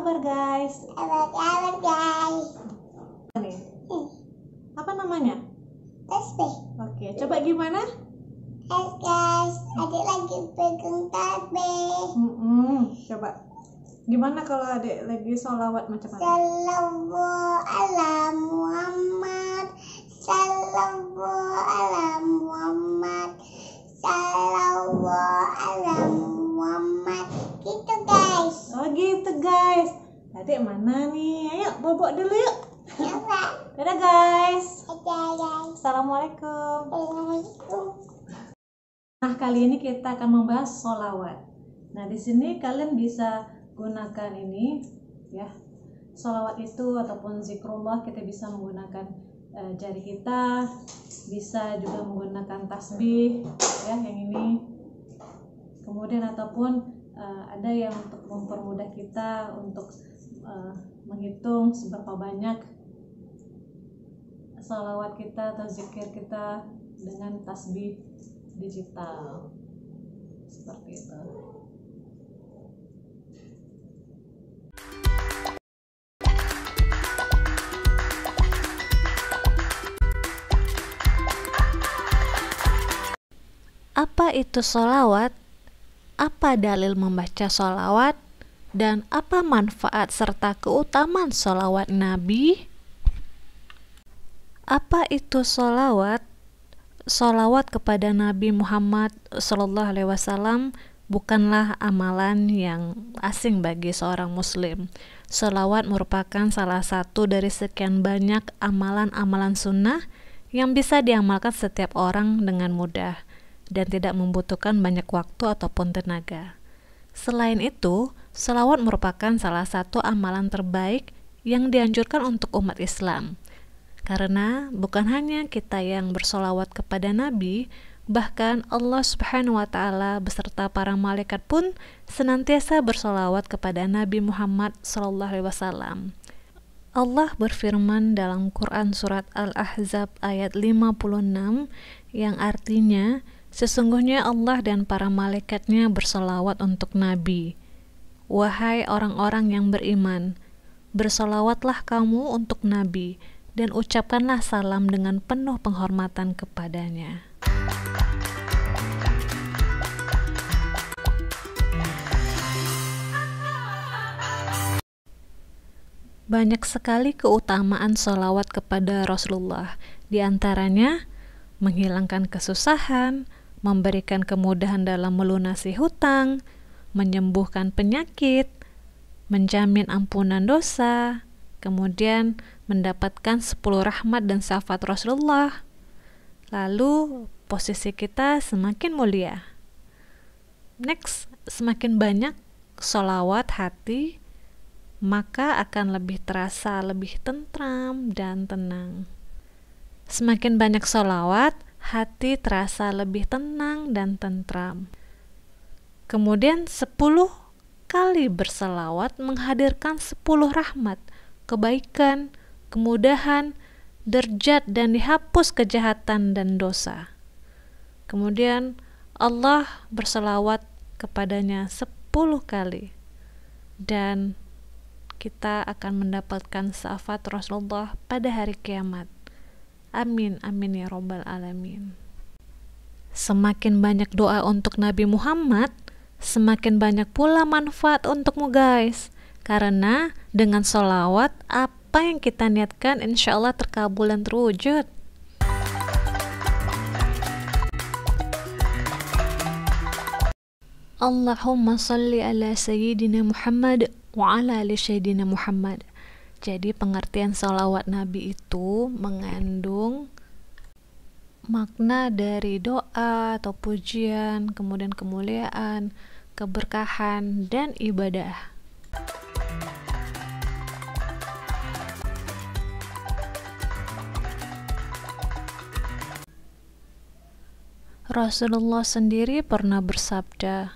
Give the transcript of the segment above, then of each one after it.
kabar guys? Apa kabar guys? Nih. Apa namanya? Tasbe. Oke, coba gimana? Guys, guys, adik lagi pegang tabe. Hmm, Coba. Gimana kalau adik lagi sholawat macam apa? Salawat ala Muhammad. Salawat ala Muhammad. Adik mana nih? Ayo bobo dulu yuk. Ya, Dadah guys. guys. Assalamualaikum. Assalamualaikum. Nah kali ini kita akan membahas solawat. Nah di sini kalian bisa gunakan ini ya solawat itu ataupun zikrullah kita bisa menggunakan e, jari kita, bisa juga menggunakan tasbih ya yang ini. Kemudian ataupun e, ada yang untuk mempermudah kita untuk uh, menghitung seberapa banyak salawat kita atau zikir kita dengan tasbih digital seperti itu Apa itu solawat? Apa dalil membaca solawat? dan apa manfaat serta keutamaan solawat Nabi? Apa itu solawat? Solawat kepada Nabi Muhammad Sallallahu Alaihi Wasallam bukanlah amalan yang asing bagi seorang Muslim. Solawat merupakan salah satu dari sekian banyak amalan-amalan sunnah yang bisa diamalkan setiap orang dengan mudah dan tidak membutuhkan banyak waktu ataupun tenaga. Selain itu, selawat merupakan salah satu amalan terbaik yang dianjurkan untuk umat Islam. Karena bukan hanya kita yang bersolawat kepada Nabi, bahkan Allah Subhanahu wa taala beserta para malaikat pun senantiasa bersolawat kepada Nabi Muhammad SAW. Allah berfirman dalam Quran surat Al-Ahzab ayat 56 yang artinya Sesungguhnya Allah dan para malaikatnya bersolawat untuk Nabi. Wahai orang-orang yang beriman, bersolawatlah kamu untuk Nabi dan ucapkanlah salam dengan penuh penghormatan kepadanya. Banyak sekali keutamaan solawat kepada Rasulullah, di antaranya menghilangkan kesusahan, memberikan kemudahan dalam melunasi hutang, menyembuhkan penyakit, menjamin ampunan dosa, kemudian mendapatkan 10 rahmat dan syafaat Rasulullah. Lalu posisi kita semakin mulia. Next, semakin banyak solawat hati, maka akan lebih terasa lebih tentram dan tenang. Semakin banyak solawat, hati terasa lebih tenang dan tentram. Kemudian sepuluh kali berselawat menghadirkan sepuluh rahmat, kebaikan, kemudahan, derjat dan dihapus kejahatan dan dosa. Kemudian Allah berselawat kepadanya sepuluh kali dan kita akan mendapatkan syafaat Rasulullah pada hari kiamat. Amin, amin ya Robbal 'Alamin. Semakin banyak doa untuk Nabi Muhammad, semakin banyak pula manfaat untukmu, guys. Karena dengan solawat, apa yang kita niatkan insya Allah terkabul dan terwujud. Allahumma salli ala Sayyidina Muhammad wa ala ali Sayyidina Muhammad. Jadi pengertian sholawat Nabi itu mengandung makna dari doa atau pujian, kemudian kemuliaan, keberkahan, dan ibadah. Rasulullah sendiri pernah bersabda,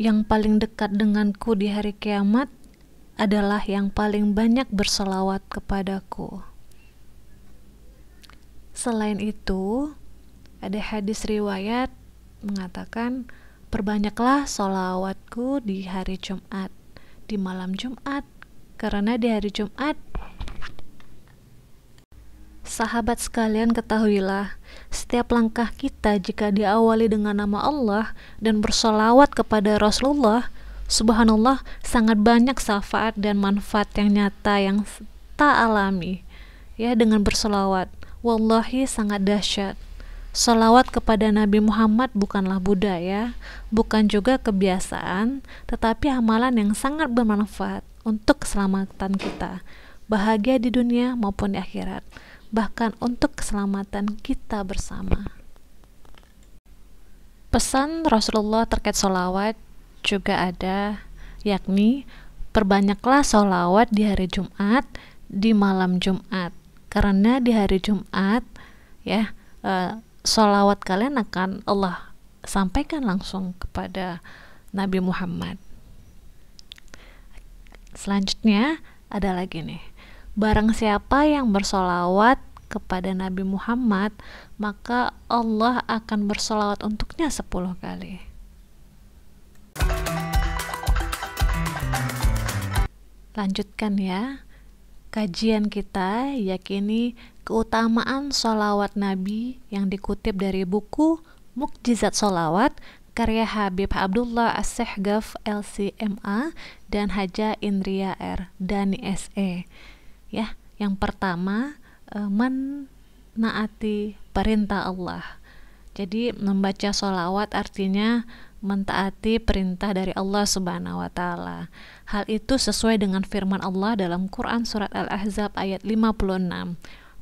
"Yang paling dekat denganku di hari kiamat adalah yang paling banyak bersolawat kepadaku. Selain itu, ada hadis riwayat mengatakan, "Perbanyaklah solawatku di hari Jumat, di malam Jumat, karena di hari Jumat Sahabat sekalian ketahuilah, setiap langkah kita jika diawali dengan nama Allah dan bersolawat kepada Rasulullah, subhanallah sangat banyak syafaat dan manfaat yang nyata yang tak alami ya dengan bersolawat wallahi sangat dahsyat Solawat kepada Nabi Muhammad bukanlah budaya, bukan juga kebiasaan, tetapi amalan yang sangat bermanfaat untuk keselamatan kita, bahagia di dunia maupun di akhirat, bahkan untuk keselamatan kita bersama. Pesan Rasulullah terkait solawat juga ada, yakni perbanyaklah solawat di hari Jumat, di malam Jumat. Karena di hari Jumat, ya, uh, eh, solawat kalian akan Allah sampaikan langsung kepada Nabi Muhammad. Selanjutnya ada lagi nih. Barang siapa yang bersolawat kepada Nabi Muhammad, maka Allah akan bersolawat untuknya 10 kali. Lanjutkan ya Kajian kita yakini keutamaan solawat Nabi yang dikutip dari buku Mukjizat Solawat karya Habib Abdullah as LCMA dan Haja Indria R. Dani SE. Ya, yang pertama e, menaati perintah Allah. Jadi membaca solawat artinya mentaati perintah dari Allah Subhanahu wa taala. Hal itu sesuai dengan firman Allah dalam Quran surat Al-Ahzab ayat 56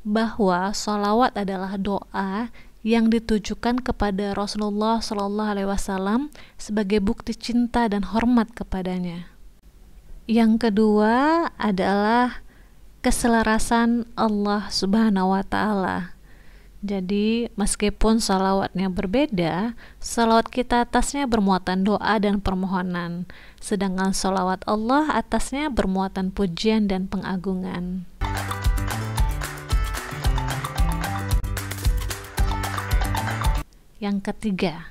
bahwa solawat adalah doa yang ditujukan kepada Rasulullah Shallallahu Alaihi Wasallam sebagai bukti cinta dan hormat kepadanya. Yang kedua adalah keselarasan Allah Subhanahu Wa Taala. Jadi, meskipun salawatnya berbeda, salawat kita atasnya bermuatan doa dan permohonan, sedangkan salawat Allah atasnya bermuatan pujian dan pengagungan. Yang ketiga,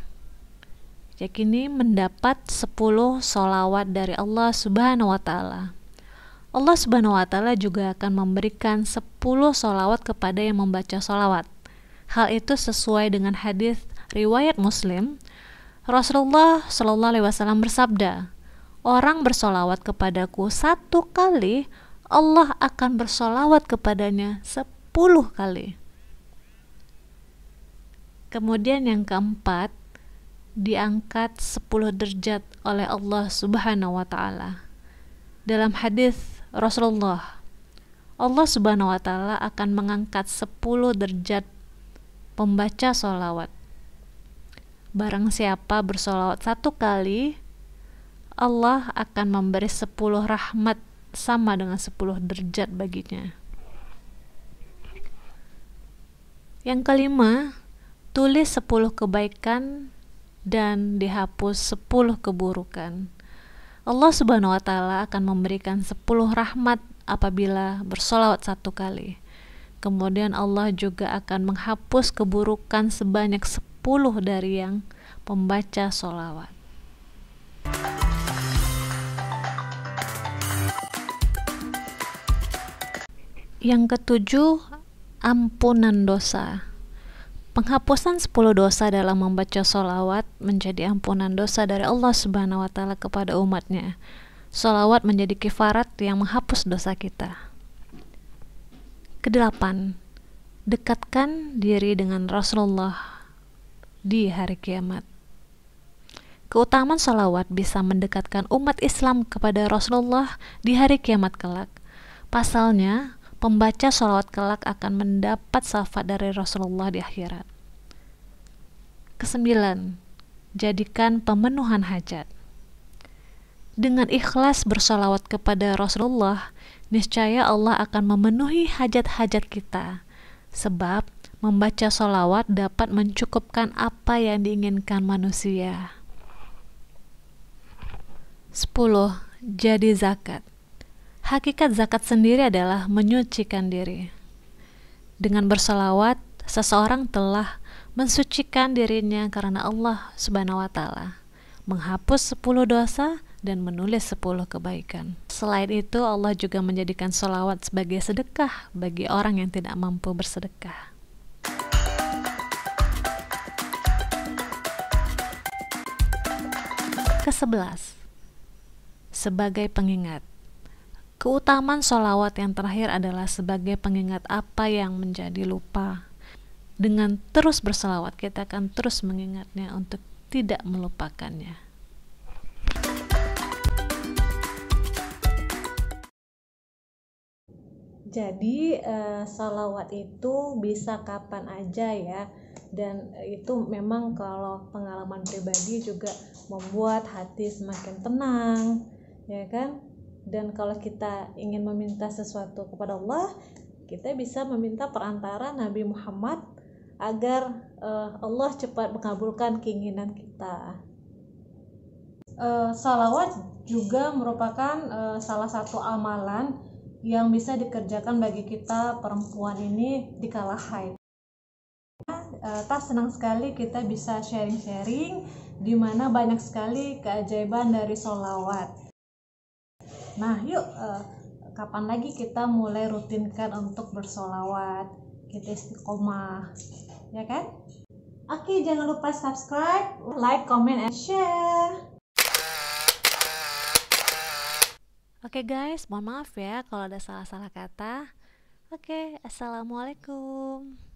yakini mendapat 10 solawat dari Allah Subhanahu wa Ta'ala. Allah Subhanahu wa Ta'ala juga akan memberikan 10 solawat kepada yang membaca solawat. Hal itu sesuai dengan hadis riwayat Muslim. Rasulullah Shallallahu Alaihi Wasallam bersabda, orang bersolawat kepadaku satu kali, Allah akan bersolawat kepadanya sepuluh kali. Kemudian yang keempat, diangkat sepuluh derajat oleh Allah Subhanahu wa taala. Dalam hadis Rasulullah, Allah Subhanahu wa taala akan mengangkat sepuluh derajat pembaca solawat. Barang siapa bersolawat satu kali, Allah akan memberi sepuluh rahmat sama dengan sepuluh derajat baginya. Yang kelima, tulis sepuluh kebaikan dan dihapus sepuluh keburukan. Allah Subhanahu wa taala akan memberikan sepuluh rahmat apabila bersolawat satu kali. Kemudian Allah juga akan menghapus keburukan sebanyak 10 dari yang membaca solawat. Yang ketujuh, ampunan dosa. Penghapusan 10 dosa dalam membaca solawat menjadi ampunan dosa dari Allah Subhanahu wa Ta'ala kepada umatnya. Solawat menjadi kifarat yang menghapus dosa kita. Kedelapan, dekatkan diri dengan Rasulullah di hari kiamat. Keutamaan salawat bisa mendekatkan umat Islam kepada Rasulullah di hari kiamat kelak. Pasalnya, pembaca salawat kelak akan mendapat syafaat dari Rasulullah di akhirat. Kesembilan, jadikan pemenuhan hajat dengan ikhlas bersolawat kepada Rasulullah, niscaya Allah akan memenuhi hajat-hajat kita. Sebab membaca solawat dapat mencukupkan apa yang diinginkan manusia. 10. Jadi zakat Hakikat zakat sendiri adalah menyucikan diri. Dengan bersolawat, seseorang telah mensucikan dirinya karena Allah Subhanahu wa Ta'ala, menghapus 10 dosa, dan menulis sepuluh kebaikan. Selain itu, Allah juga menjadikan solawat sebagai sedekah bagi orang yang tidak mampu bersedekah. Kesebelas, sebagai pengingat. Keutamaan solawat yang terakhir adalah sebagai pengingat apa yang menjadi lupa. Dengan terus bersolawat, kita akan terus mengingatnya untuk tidak melupakannya. Jadi uh, salawat itu bisa kapan aja ya dan itu memang kalau pengalaman pribadi juga membuat hati semakin tenang ya kan dan kalau kita ingin meminta sesuatu kepada Allah kita bisa meminta perantara Nabi Muhammad agar uh, Allah cepat mengabulkan keinginan kita uh, salawat juga merupakan uh, salah satu amalan yang bisa dikerjakan bagi kita perempuan ini di kala haid. Eh, tas senang sekali kita bisa sharing-sharing di mana banyak sekali keajaiban dari solawat. Nah yuk eh, kapan lagi kita mulai rutinkan untuk bersolawat kita istiqomah ya kan? Oke jangan lupa subscribe, like, comment, and share. Oke okay guys, mohon maaf ya kalau ada salah-salah kata. Oke, okay, assalamualaikum.